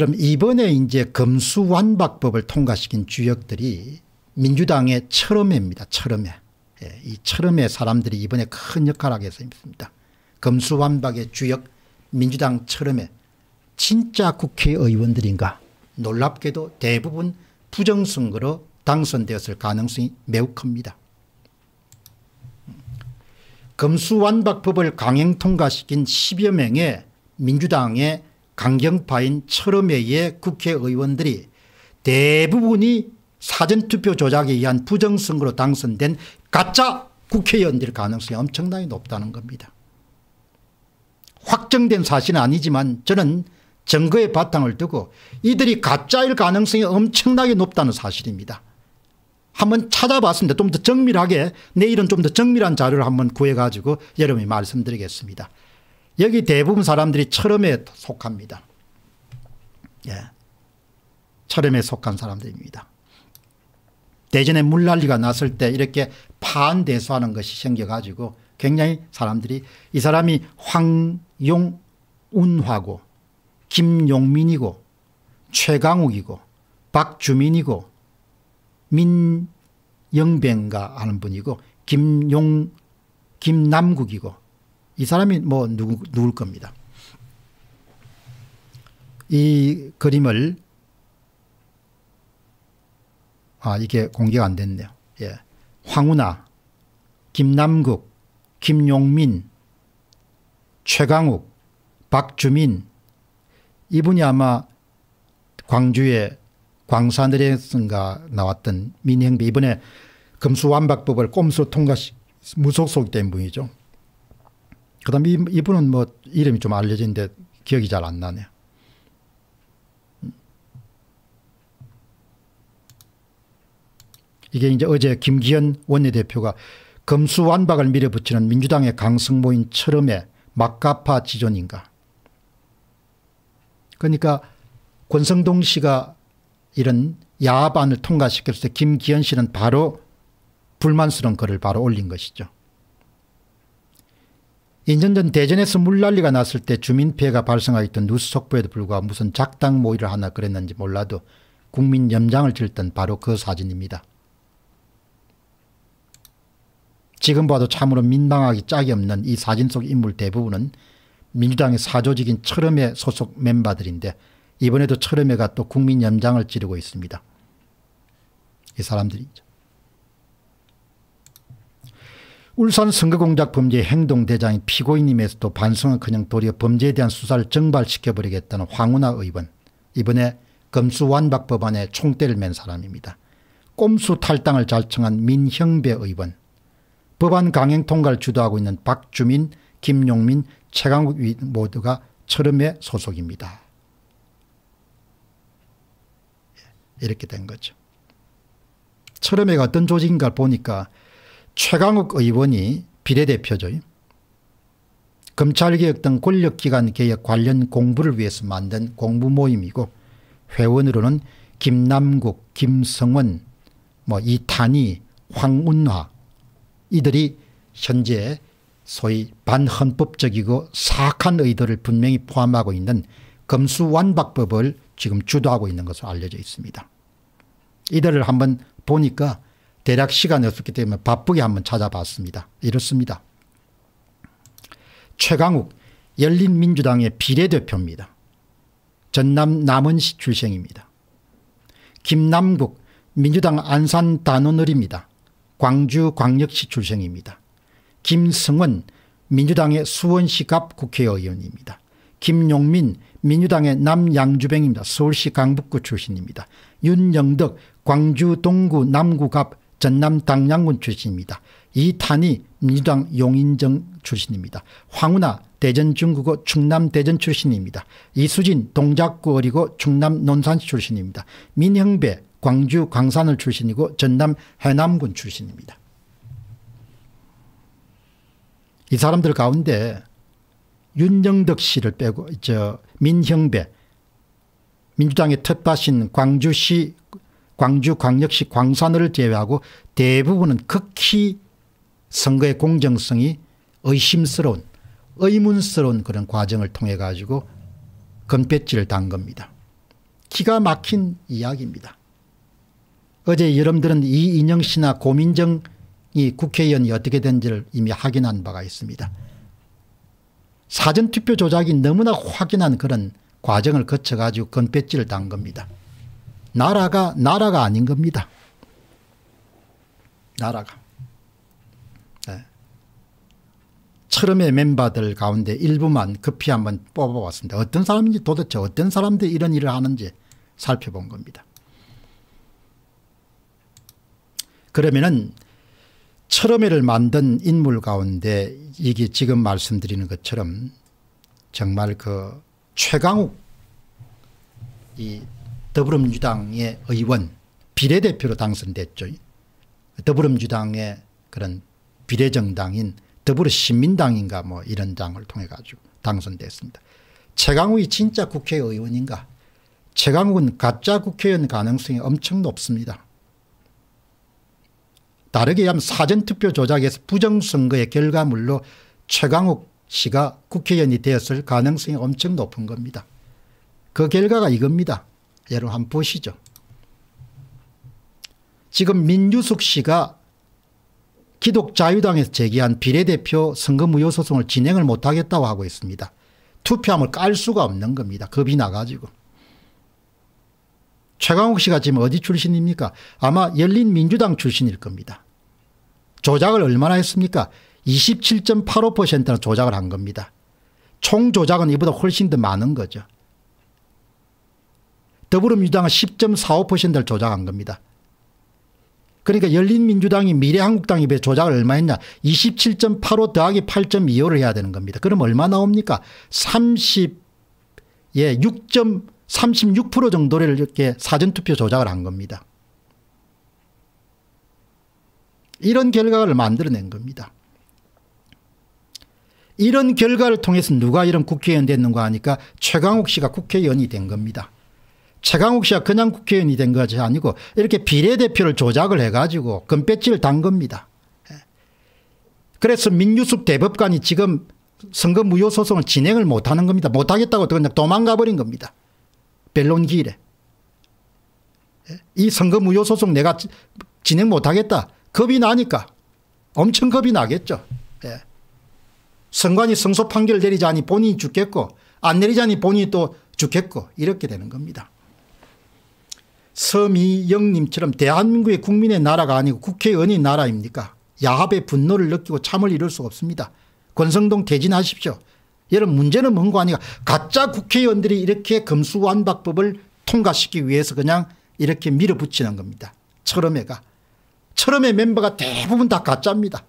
그럼 이번에 이제 검수완박법을 통과시킨 주역들이 민주당의 철음회입니다. 철음회. 예, 이 철음회 사람들이 이번에 큰 역할을 하게 됐습니다. 검수완박의 주역 민주당 철음회. 진짜 국회의원들인가 놀랍게도 대부분 부정선거로 당선되었을 가능성이 매우 큽니다. 검수완박법을 강행 통과시킨 10여 명의 민주당의 강경파인 철음회의 국회의원들이 대부분이 사전투표 조작에 의한 부정선거로 당선된 가짜 국회의원들 가능성이 엄청나게 높다는 겁니다. 확정된 사실은 아니지만 저는 증거의 바탕을 두고 이들이 가짜일 가능성이 엄청나게 높다는 사실입니다. 한번 찾아봤습니다. 좀 더 정밀하게 내일은 좀 더 정밀한 자료를 한번 구해가지고 여러분이 말씀드리겠습니다. 여기 대부분 사람들이 철음에 속합니다. 예. 철음에 속한 사람들입니다. 대전에 물난리가 났을 때 이렇게 파대수하는 것이 생겨가지고 굉장히 사람들이 이 사람이 황용운화고 김용민이고 최강욱이고 박주민이고 민영뱅가 하는 분이고 김용 김남국이고 이 사람이 뭐 누구, 누굴 겁니다. 이 그림을 아 이게 공개가 안 됐네요. 예. 황운하, 김남국, 김용민, 최강욱, 박주민 이분이 아마 광주의 광산들에선가 나왔던 민형비 이번에 금수완박법을 꼼수로 통과시 무속속된 분이죠. 그 다음에 이분은 뭐 이름이 좀 알려진데 기억이 잘 안 나네요. 이게 이제 어제 김기현 원내대표가 검수완박을 밀어붙이는 민주당의 강성모인 철음의 막가파 지존인가. 그러니까 권성동 씨가 이런 야합을 통과시켰을 때 김기현 씨는 바로 불만스러운 글을 바로 올린 것이죠. 인전전 대전에서 물난리가 났을 때 주민피해가 발생하였던 뉴스 속보에도 불구하고 무슨 작당 모의를 하나 그랬는지 몰라도 국민 염장을 질던 바로 그 사진입니다. 지금 봐도 참으로 민망하기 짝이 없는 이 사진 속 인물 대부분은 민주당의 사조직인 철음회 소속 멤버들인데 이번에도 철음회가 또 국민 염장을 지르고 있습니다. 이 사람들이죠. 울산 선거공작 범죄 행동대장이 피고인임에서도 반성은 그냥 도리어 범죄에 대한 수사를 정발시켜버리겠다는 황운하 의원 이번에 검수완박 법안에 총대를 맨 사람입니다. 꼼수 탈당을 잘청한 민형배 의원 법안 강행 통과를 주도하고 있는 박주민, 김용민, 최강욱 모두가 철음의 소속입니다. 예, 이렇게 된 거죠. 철음회가 어떤 조직인가 보니까 최강욱 의원이 비례대표죠. 검찰개혁 등 권력기관 개혁 관련 공부를 위해서 만든 공부 모임이고 회원으로는 김남국, 김성원, 뭐 이탄희, 황운화 이들이 현재 소위 반헌법적이고 사악한 의도를 분명히 포함하고 있는 검수완박법을 지금 주도하고 있는 것으로 알려져 있습니다. 이들을 한번 보니까 대략 시간이 없었기 때문에 바쁘게 한번 찾아봤습니다. 이렇습니다. 최강욱 열린민주당의 비례대표입니다. 전남 남원시 출생입니다. 김남국 민주당 안산 단원을입니다. 광주 광역시 출생입니다. 김승은 민주당의 수원시 갑 국회의원입니다. 김용민 민주당의 남양주뱅입니다. 서울시 강북구 출신입니다. 윤영덕 광주 동구 남구갑 전남 당양군 출신입니다. 이탄이 민주당 용인정 출신입니다. 황운하 대전 중구고 충남 대전 출신입니다. 이수진 동작구 어리고 충남 논산시 출신입니다. 민형배 광주 광산을 출신이고 전남 해남군 출신입니다. 이 사람들 가운데 윤영덕 씨를 빼고 저 민형배 민주당의 텃밭인 광주시 광주 광역시 광산을 제외하고 대부분은 극히 선거의 공정성이 의심스러운 의문스러운 그런 과정을 통해 가지고 건배지를 단 겁니다. 기가 막힌 이야기입니다. 어제 여러분들은 이인영 씨나 고민정이 국회의원이 어떻게 된지를 이미 확인한 바가 있습니다. 사전투표 조작이 너무나 확인한 그런 과정을 거쳐가지고 건배지를 단 겁니다. 나라가 나라가 아닌 겁니다. 나라가. 네. 철음의 멤버들 가운데 일부만 급히 한번 뽑아봤습니다. 어떤 사람인지 도대체 어떤 사람들이 이런 일을 하는지 살펴본 겁니다. 그러면은 철음회를 만든 인물 가운데 이게 지금 말씀드리는 것처럼 정말 그 최강욱 이 더불어민주당의 의원 비례대표로 당선됐죠. 더불어민주당의 그런 비례정당인 더불어시민당인가 뭐 이런 당을 통해 가지고 당선됐습니다. 최강욱이 진짜 국회의원인가 최강욱은 가짜 국회의원 가능성이 엄청 높습니다. 다르게 하면 사전투표 조작에서 부정선거의 결과물로 최강욱 씨가 국회의원이 되었을 가능성이 엄청 높은 겁니다. 그 결과가 이겁니다. 여러분 한번 보시죠. 지금 민유숙 씨가 기독자유당에서 제기한 비례대표 선거무효 소송을 진행을 못하겠다고 하고 있습니다. 투표함을 깔 수가 없는 겁니다. 겁이 나가지고. 최강욱 씨가 지금 어디 출신입니까? 아마 열린민주당 출신일 겁니다. 조작을 얼마나 했습니까? 27.85%나 조작을 한 겁니다. 총 조작은 이보다 훨씬 더 많은 거죠. 더불어민주당은 10.45%를 조작한 겁니다. 그러니까 열린민주당이 미래한국당에 비해 조작을 얼마 했냐 27.85 더하기 8.25를 해야 되는 겁니다. 그럼 얼마 나옵니까 30 예, 6.36% 정도를 이렇게 사전투표 조작을 한 겁니다. 이런 결과를 만들어낸 겁니다. 이런 결과를 통해서 누가 이런 국회의원 됐는가 하니까 최강욱 씨가 국회의원이 된 겁니다. 최강욱 씨가 그냥 국회의원이 된 것이 아니고 이렇게 비례대표를 조작을 해가지고 금배지를 단 겁니다. 예. 그래서 민유숙 대법관이 지금 선거 무효 소송을 진행을 못하는 겁니다. 못하겠다고 그냥 도망가 버린 겁니다. 변론기일에이 예. 선거 무효 소송 내가 진행 못하겠다. 겁이 나니까 엄청 겁이 나겠죠. 예. 선관이 성소 판결 내리자니 본인이 죽겠고 안 내리자니 본인이 또 죽겠고 이렇게 되는 겁니다. 서미영님처럼 대한민국의 국민의 나라가 아니고 국회의원이 나라입니까? 야합의 분노를 느끼고 참을 이룰 수가 없습니다. 권성동 대진하십시오. 여러분 문제는 뭔가 아니가 가짜 국회의원들이 이렇게 검수완박법을 통과시키기 위해서 그냥 이렇게 밀어붙이는 겁니다. 철음회가. 철음회 멤버가 대부분 다 가짜입니다.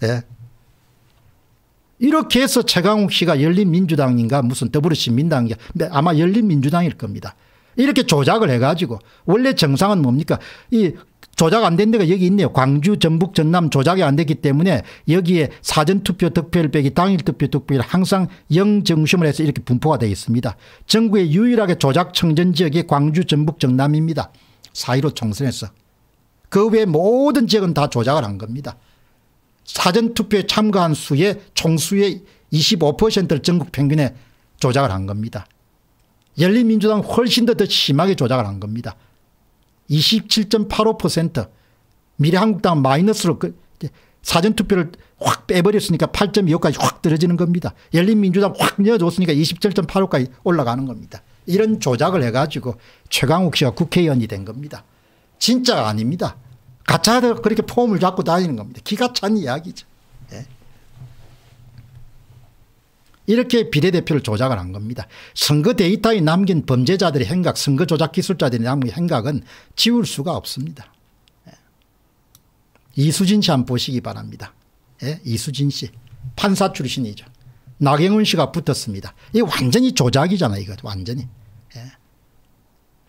네. 이렇게 해서 최강욱 씨가 열린민주당인가 무슨 더불어시민당인가 네, 아마 열린민주당일 겁니다. 이렇게 조작을 해가지고 원래 정상은 뭡니까? 이 조작 안 된 데가 여기 있네요. 광주, 전북, 전남 조작이 안 됐기 때문에 여기에 사전투표 득표율 빼기 당일투표 득표율 항상 0정심을 해서 이렇게 분포가 되어 있습니다. 전국의 유일하게 조작 청전 지역이 광주, 전북, 전남입니다. 4.15 총선에서. 그 외 모든 지역은 다 조작을 한 겁니다. 사전투표에 참가한 수의 총수의 25%를 전국 평균에 조작을 한 겁니다. 열린민주당 훨씬 더, 더 심하게 조작을 한 겁니다. 27.85%미래한국당 마이너스로 그 사전투표를 확 빼버렸으니까 8.25까지 확 떨어지는 겁니다. 열린민주당 확 내어줬으니까 27.85까지 올라가는 겁니다. 이런 조작을 해가지고 최강욱 씨가 국회의원이 된 겁니다. 진짜가 아닙니다. 가짜들 그렇게 폼을 잡고 다니는 겁니다. 기가 찬 이야기죠. 예. 이렇게 비례대표를 조작을 한 겁니다. 선거 데이터에 남긴 범죄자들의 행각 선거 조작 기술자들이 남긴 행각은 지울 수가 없습니다. 예. 이수진 씨 한번 보시기 바랍니다. 예? 이수진 씨 판사 출신이죠. 나경원 씨가 붙었습니다. 이 완전히 조작이잖아요. 이거 완전히. 예.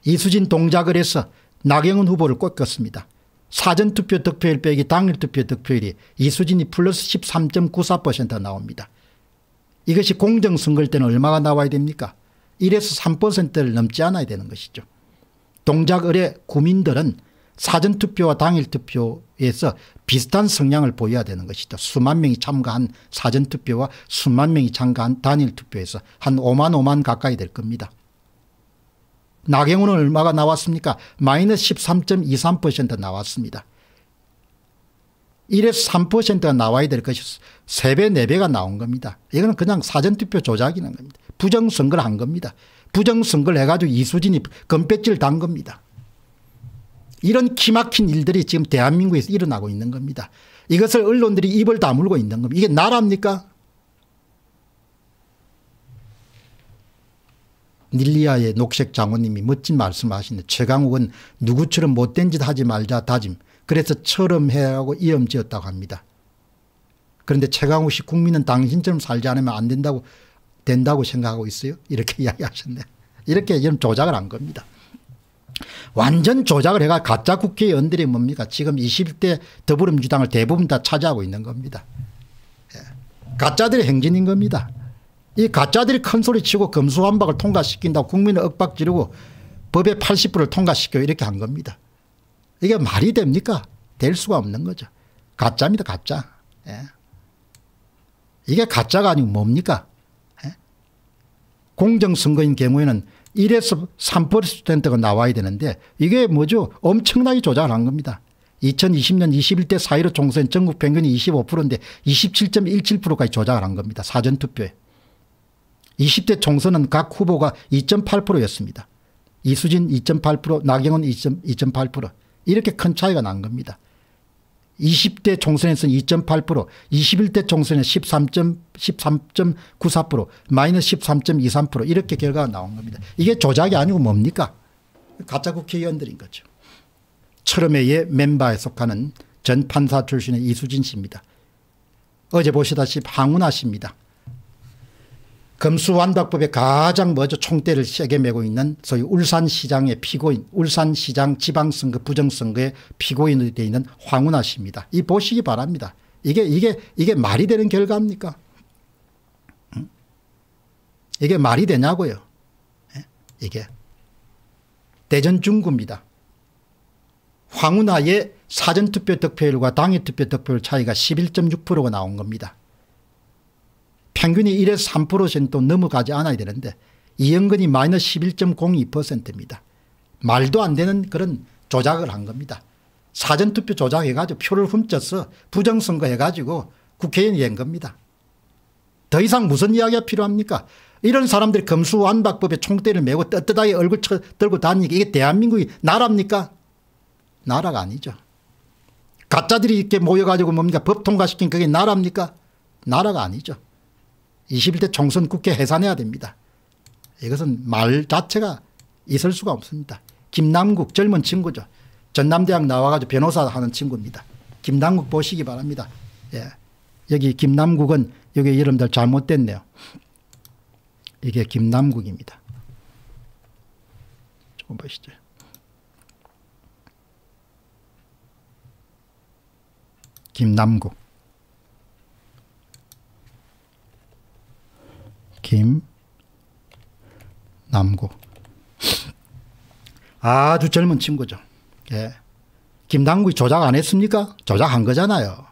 이수진 동작을 해서 나경원 후보를 꺾었습니다. 사전투표 득표율 빼기 당일 투표 득표율이 이수진이 플러스 13.94% 나옵니다. 이것이 공정선거일 때는 얼마가 나와야 됩니까? 1에서 3%를 넘지 않아야 되는 것이죠. 동작 의뢰 구민들은 사전투표와 당일투표에서 비슷한 성향을 보여야 되는 것이죠. 수만 명이 참가한 사전투표와 수만 명이 참가한 단일투표에서 한 5만 5만 가까이 될 겁니다. 나경원은 얼마가 나왔습니까? 마이너스 13.23% 나왔습니다. 1에서 3%가 나와야 될 것이 3배, 4배가 나온 겁니다. 이거는 그냥 사전투표 조작이라는 겁니다. 부정선거를 한 겁니다. 부정선거를 해가지고 이수진이 건배지를 단 겁니다. 이런 기막힌 일들이 지금 대한민국에서 일어나고 있는 겁니다. 이것을 언론들이 입을 다물고 있는 겁니다. 이게 나라입니까? 닐리아의 녹색 장모님이 멋진 말씀하시는데 최강욱은 누구처럼 못된 짓 하지 말자 다짐 그래서 철음해하고 이음지었다고 합니다. 그런데 최강욱 씨 국민은 당신처럼 살지 않으면 안 된다고 된다고 생각하고 있어요. 이렇게 이야기하셨네. 이렇게 이런 조작을 한 겁니다. 완전 조작을 해가 가짜 국회의원들이 뭡니까 지금 20대 더불어민주당을 대부분 다 차지하고 있는 겁니다. 예. 가짜들의 행진인 겁니다. 이 가짜들이 큰 소리치고 검수완박을 통과시킨다고 국민을 억박지르고 법의 80%를 통과시켜 이렇게 한 겁니다. 이게 말이 됩니까? 될 수가 없는 거죠. 가짜입니다, 가짜. 예. 이게 가짜가 아니고 뭡니까? 예? 공정선거인 경우에는 1에서 3%가 나와야 되는데 이게 뭐죠? 엄청나게 조작한 겁니다. 2020년 21대 사이로 총선 전국 평균이 25%인데 27.17%까지 조작을 한 겁니다. 사전투표에. 20대 총선은 각 후보가 2.8%였습니다. 이수진 2.8% 나경원 2.8% 이렇게 큰 차이가 난 겁니다. 20대 총선에서는 2.8%, 21대 총선에 13.94%, 마이너스 13.23% 이렇게 결과가 나온 겁니다. 이게 조작이 아니고 뭡니까? 가짜 국회의원들인 거죠. 철음회의 멤버에 속하는 전 판사 출신의 이수진 씨입니다. 어제 보시다시피 항운하 씨입니다. 검수완박법에 가장 먼저 총대를 세게 메고 있는 소위 울산시장의 피고인 울산시장 지방선거 부정선거의 피고인으로 되어 있는 황운하 씨입니다. 이 보시기 바랍니다. 이게 이게 이게 말이 되는 결과입니까? 이게 말이 되냐고요. 예? 이게 대전 중구입니다. 황운하의 사전투표 득표율과 당일 투표 득표율 차이가 11.6%가 나온 겁니다. 평균이 1에서 3또 넘어가지 않아야 되는데 이연근이 마이너스 11.02%입니다. 말도 안 되는 그런 조작을 한 겁니다. 사전투표 조작해가지고 표를 훔쳐서 부정선거 해가지고 국회의원이 된 겁니다. 더 이상 무슨 이야기가 필요합니까? 이런 사람들이 검수완박법에 총대를 메고 떳떳하게 얼굴 쳐, 들고 다니니까 이게 대한민국이 나라입니까? 나라가 아니죠. 가짜들이 이렇게 모여가지고 뭡니까? 법 통과시킨 그게 나라입니까? 나라가 아니죠. 21대 총선 국회 해산해야 됩니다. 이것은 말 자체가 있을 수가 없습니다. 김남국 젊은 친구죠. 전남대학 나와가지고 변호사 하는 친구입니다. 김남국 보시기 바랍니다. 예. 여기 김남국은 여기 여러들 잘못됐네요. 이게 김남국입니다. 조금 보시죠. 김남국. 김 남구. 아주 젊은 친구죠. 예. 김남구이 조작 안 했습니까? 조작한 거잖아요.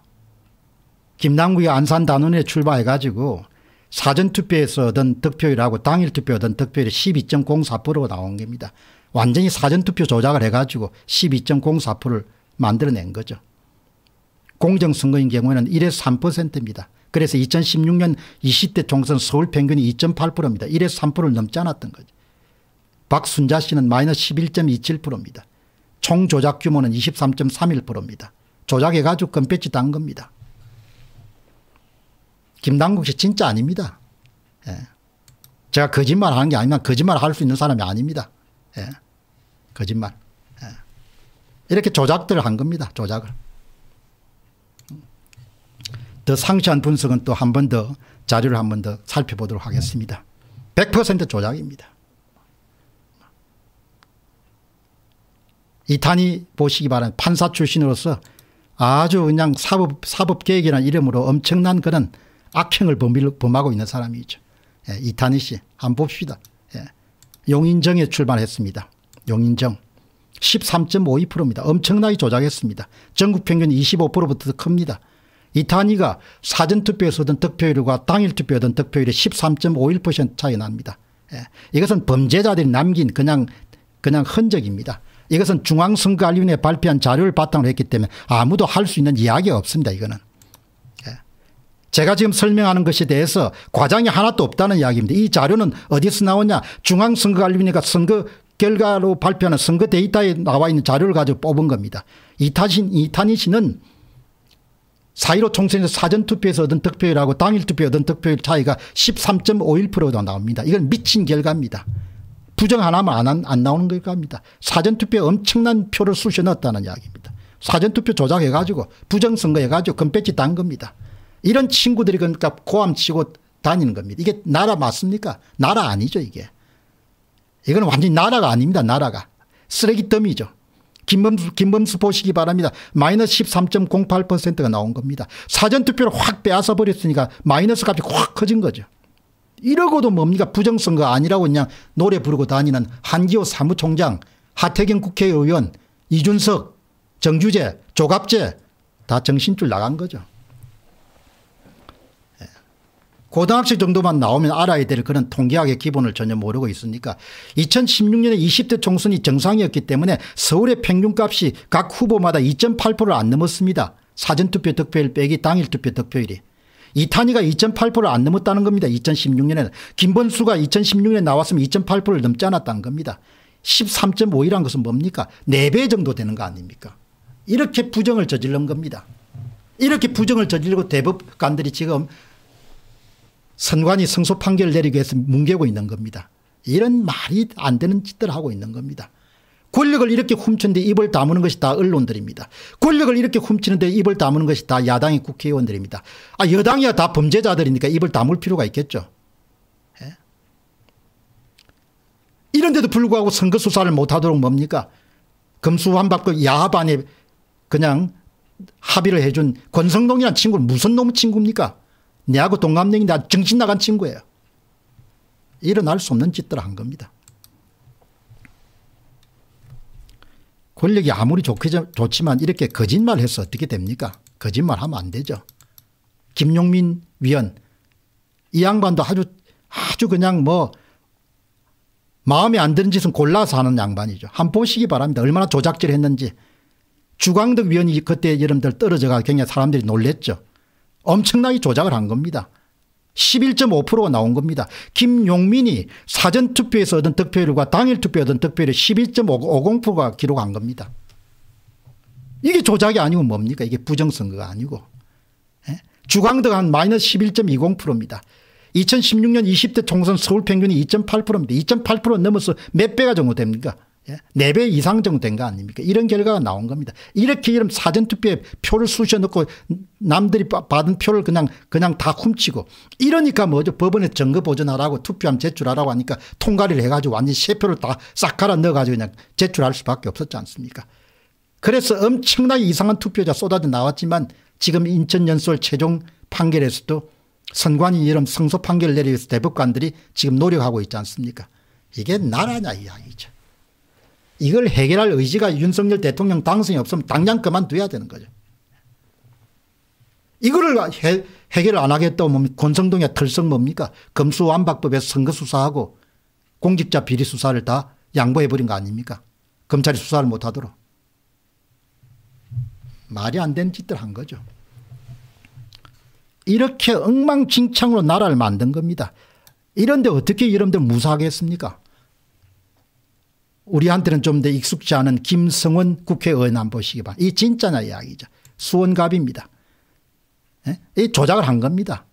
김남구이 안산 단원에 출마해가지고 사전투표에서 얻은 득표율하고 당일투표 얻은 득표율이 12.04%가 나온 겁니다. 완전히 사전투표 조작을 해가지고 12.04%를 만들어낸 거죠. 공정선거인 경우에는 1에서 3%입니다. 그래서 2016년 20대 총선 서울 평균이 2.8%입니다. 1에서 3%를 넘지 않았던 거죠. 박순자 씨는 마이너스 11.27%입니다. 총 조작 규모는 23.31%입니다. 조작해가지고 건배치 단 겁니다. 김당국씨 진짜 아닙니다. 예. 제가 거짓말 하는 게 아니면 거짓말 할 수 있는 사람이 아닙니다. 예. 거짓말. 예. 이렇게 조작들을 한 겁니다. 조작을. 더 상세한 분석은 또 한 번 더 자료를 한 번 더 살펴보도록 하겠습니다. 100% 조작입니다. 이탄이 보시기 바란 판사 출신으로서 아주 그냥 사법, 사법개혁이라는 이름으로 엄청난 그런 악행을 범하고 있는 사람이죠. 예, 이탄희 씨, 한 봅시다. 예. 용인정에 출발했습니다. 용인정. 13.52%입니다. 엄청나게 조작했습니다. 전국 평균 25%부터 큽니다. 이탄희가 사전투표에서든 득표율과 당일투표든 득표율이 13.51% 차이 납니다. 예. 이것은 범죄자들이 남긴 그냥 그냥 흔적입니다. 이것은 중앙선거관리위원회 발표한 자료를 바탕으로 했기 때문에 아무도 할 수 있는 이야기가 없습니다. 이거는. 예. 제가 지금 설명하는 것에 대해서 과장이 하나도 없다는 이야기입니다. 이 자료는 어디서 나오냐 중앙선거관리위원회가 선거 결과로 발표하는 선거 데이터에 나와 있는 자료를 가지고 뽑은 겁니다. 이탄희, 이탄희 씨는 4.15 총선에서 사전투표에서 얻은 득표율하고 당일투표에 얻은 득표율 차이가 13.51%가 나옵니다. 이건 미친 결과입니다. 부정 하나만 안, 안, 나오는 결과입니다. 사전투표에 엄청난 표를 쑤셔 넣었다는 이야기입니다. 사전투표 조작해가지고 부정선거해가지고 금배지 딴 겁니다. 이런 친구들이 그러니까 고함치고 다니는 겁니다. 이게 나라 맞습니까? 나라 아니죠 이게. 이건 완전히 나라가 아닙니다. 나라가. 쓰레기 더미죠. 김범수, 김범수 보시기 바랍니다. 마이너스 13.08%가 나온 겁니다. 사전투표를 확 빼앗아 버렸으니까 마이너스 값이 확 커진 거죠. 이러고도 뭡니까 부정선거 아니라고 그냥 노래 부르고 다니는 한기호 사무총장 하태경 국회의원 이준석 정규재 조갑재 다 정신줄 나간 거죠. 고등학생 정도만 나오면 알아야 될 그런 통계학의 기본을 전혀 모르고 있으니까 2016년에 20대 총선이 정상이었기 때문에 서울의 평균값이 각 후보마다 2.8%를 안 넘었습니다. 사전투표 득표율 빼기 당일 투표 득표율이. 이탄희가 2.8%를 안 넘었다는 겁니다. 2016년에는. 김 b 수가 2016년에 나왔으면 2.8%를 넘지 않았다는 겁니다. 13.5이란 것은 뭡니까? 4배 정도 되는 거 아닙니까? 이렇게 부정을 저질른 겁니다. 이렇게 부정을 저지르고 대법관들이 지금 선관위 승소 판결 내리기 위해서 뭉개고 있는 겁니다. 이런 말이 안 되는 짓들 하고 있는 겁니다. 권력을 이렇게 훔친 데 입을 다무는 것이 다 언론들입니다. 권력을 이렇게 훔치는 데 입을 다무는 것이 다 야당의 국회의원들입니다. 아 여당이야 다 범죄자들이니까 입을 다물 필요가 있겠죠. 예? 이런데도 불구하고 선거 수사를 못하도록 뭡니까 금수환박과 야합안에 그냥 합의를 해준 권성동이란 친구는 무슨 놈의 친구입니까 내하고 동갑내기 나 정신 나간 친구예요. 일어날 수 없는 짓들 한 겁니다. 권력이 아무리 좋게, 좋지만 이렇게 거짓말 해서 어떻게 됩니까? 거짓말 하면 안 되죠. 김용민 위원 이 양반도 아주 아주 그냥 뭐 마음에 안 드는 짓은 골라서 하는 양반이죠. 한 보시기 바랍니다. 얼마나 조작질 했는지. 주광덕 위원이 그때 여러분들 떨어져가 굉장히 사람들이 놀랬죠. 엄청나게 조작을 한 겁니다. 11.5%가 나온 겁니다. 김용민이 사전투표에서 얻은 득표율과 당일투표에 얻은 득표율이 11.50%가 기록한 겁니다. 이게 조작이 아니고 뭡니까? 이게 부정선거가 아니고. 예? 주광덕한 마이너스 11.20%입니다. 2016년 20대 총선 서울 평균이 2.8%입니다. 2.8% 넘어서 몇 배가 정도 됩니까? 예? 4배 이상 정도 된 거 아닙니까? 이런 결과가 나온 겁니다. 이렇게 이런 사전투표에 표를 쑤셔 넣고 남들이 받은 표를 그냥, 그냥 다 훔치고 이러니까 뭐죠? 법원에 증거 보존하라고 투표함 제출하라고 하니까 통과를 해가지고 완전히 세표를 다 싹 갈아 넣어가지고 그냥 제출할 수밖에 없었지 않습니까? 그래서 엄청나게 이상한 투표자 쏟아져 나왔지만 지금 인천연설 최종 판결에서도 선관위 이런 성소 판결을 내리기 서 대법관들이 지금 노력하고 있지 않습니까? 이게 나라냐 이야기죠. 이걸 해결할 의지가 윤석열 대통령 당선이 없으면 당장 그만둬야 되는 거죠. 이거를 해, 해결 안 하겠다고 하면 권성동의 털성 뭡니까? 검수완박법에서 선거 수사하고 공직자 비리 수사를 다 양보해버린 거 아닙니까? 검찰이 수사를 못하도록. 말이 안 되는 짓들 한 거죠. 이렇게 엉망진창으로 나라를 만든 겁니다. 이런데 어떻게 이런데 무사하겠습니까? 우리한테는 좀 더 익숙지 않은 김성원 국회의원 한 보시기 바랍니다. 이 진짜냐 이야기죠. 수원갑입니다. 예? 이 조작을 한 겁니다.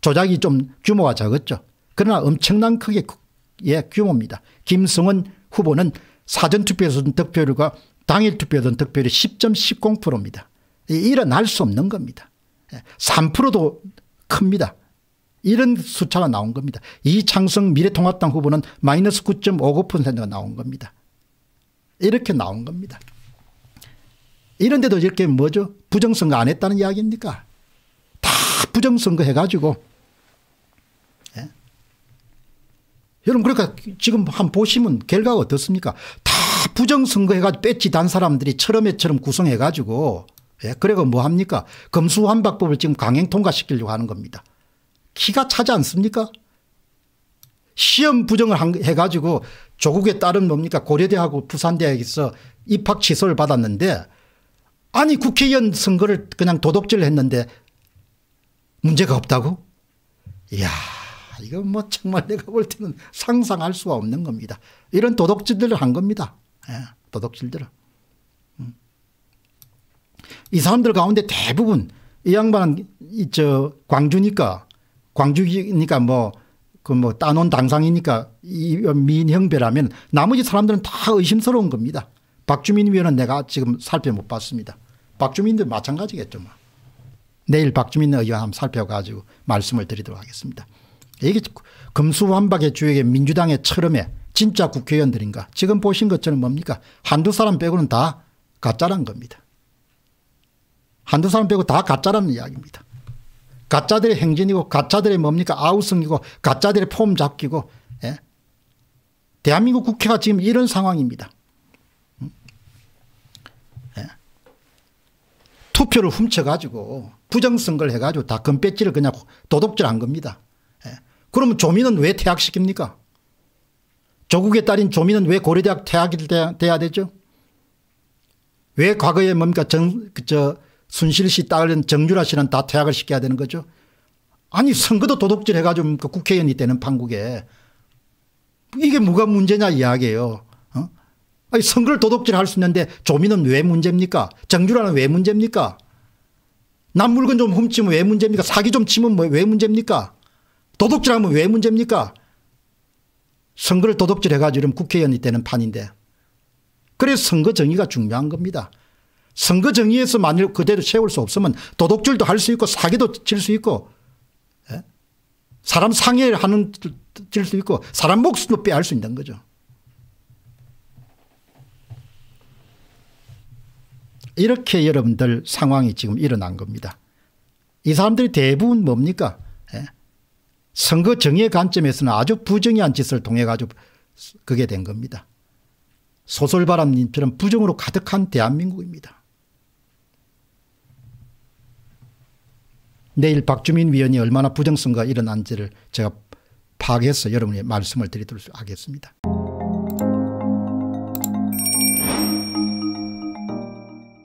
조작이 좀 규모가 작았죠. 그러나 엄청난 크게 예, 규모입니다. 김성원 후보는 사전투표에서든 득표율과 당일투표든 득표율이 10.10%입니다. 일어날 수 없는 겁니다. 3%도 예, 큽니다. 이런 수차가 나온 겁니다. 이창성 미래통합당 후보는 마이너스 9.59%가 나온 겁니다. 이렇게 나온 겁니다. 이런데도 이렇게 뭐죠? 부정선거 안 했다는 이야기입니까? 다 부정선거 해가지고 예? 여러분 그러니까 지금 한 보시면 결과가 어떻습니까? 다 부정선거 해가지고 뺏지단 사람들이 처럼에처럼 구성해가지고 예? 그리고 뭐합니까? 검수환박법을 지금 강행 통과시키려고 하는 겁니다. 키가 차지 않습니까? 시험 부정을 한, 해가지고 조국에 따른 뭡니까 고려대하고 부산대학에서 입학 취소를 받았는데 아니 국회의원 선거를 그냥 도덕질을 했는데 문제가 없다고? 이야 이거 뭐 정말 내가 볼 때는 상상할 수가 없는 겁니다. 이런 도덕질들을한 겁니다. 예, 도덕질들을이 음. 사람들 가운데 대부분 이 양반은 이저 광주니까 광주니까 뭐 그뭐 따놓은 당상이니까 이 미인형배라면 나머지 사람들은 다 의심스러운 겁니다. 박주민 위원은 내가 지금 살펴 못 봤습니다. 박주민도 마찬가지겠죠. 뭐. 내일 박주민 의원 한번 살펴가지고 말씀을 드리도록 하겠습니다. 이게 금수환박의 주역에 민주당의 철음에 진짜 국회의원들인가 지금 보신 것처럼 뭡니까 한두 사람 빼고는 다 가짜란 겁니다. 한두 사람 빼고 다 가짜라는 이야기입니다. 가짜들의 행진이고 가짜들의 뭡니까 아우성이고 가짜들의 폼 잡기고 예? 대한민국 국회가 지금 이런 상황입니다. 음? 예? 투표를 훔쳐가지고 부정선거를 해가지고 다 금배지를 그냥 도둑질한 겁니다. 예? 그러면 조민은 왜 퇴학시킵니까? 조국의 딸인 조민은 왜 고려대학 퇴학이 돼야 되죠? 왜 과거에 뭡니까 정, 그 저 순실 씨 딸은 정유라 씨는 다 퇴학을 시켜야 되는 거죠. 아니 선거도 도둑질 해가지고 그 국회의원이 되는 판국에 이게 뭐가 문제냐 이야기예요. 어? 아니 선거를 도둑질 할 수 있는데 조민은 왜 문제입니까? 정유라는 왜 문제입니까? 남 물건 좀 훔치면 왜 문제입니까? 사기 좀 치면 뭐 왜 문제입니까? 도둑질하면 왜 문제입니까? 선거를 도둑질해가지고 국회의원이 되는 판인데. 그래서 선거 정의가 중요한 겁니다. 선거 정의에서 만일 그대로 채울 수 없으면 도덕질도할 수 있고 사기도 칠수 있고 예? 사람 상해하는 를질수 있고 사람 목숨도 빼앗을 수 있는 거죠. 이렇게 여러분들 상황이 지금 일어난 겁니다. 이 사람들이 대부분 뭡니까? 예? 선거 정의의 관점에서는 아주 부정의한 짓을 통해 가지고 그게 된 겁니다. 소설바람님처럼 부정으로 가득한 대한민국입니다. 내일 박주민 위원이 얼마나 부정선거가 일어난지를 제가 파악해서 여러분의 말씀을 드리도록 하겠습니다.